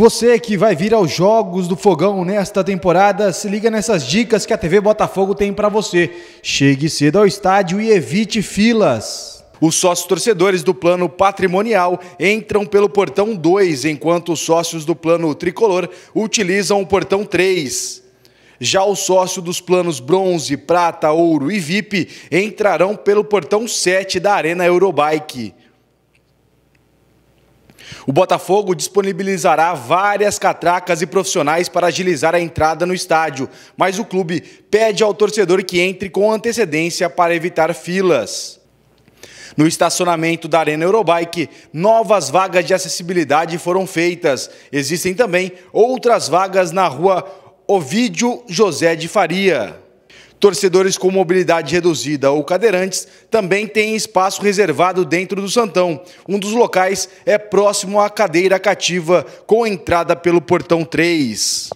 Você que vai vir aos Jogos do Fogão nesta temporada, se liga nessas dicas que a TV Botafogo tem para você. Chegue cedo ao estádio e evite filas. Os sócios torcedores do plano patrimonial entram pelo portão 2, enquanto os sócios do plano tricolor utilizam o portão 3. Já o sócio dos planos bronze, prata, ouro e VIP entrarão pelo portão 7 da Arena Eurobike. O Botafogo disponibilizará várias catracas e profissionais para agilizar a entrada no estádio, mas o clube pede ao torcedor que entre com antecedência para evitar filas. No estacionamento da Arena Eurobike, novas vagas de acessibilidade foram feitas. Existem também outras vagas na rua Ovídio José de Faria. Torcedores com mobilidade reduzida ou cadeirantes também têm espaço reservado dentro do Santão. Um dos locais é próximo à cadeira cativa, com entrada pelo portão 3.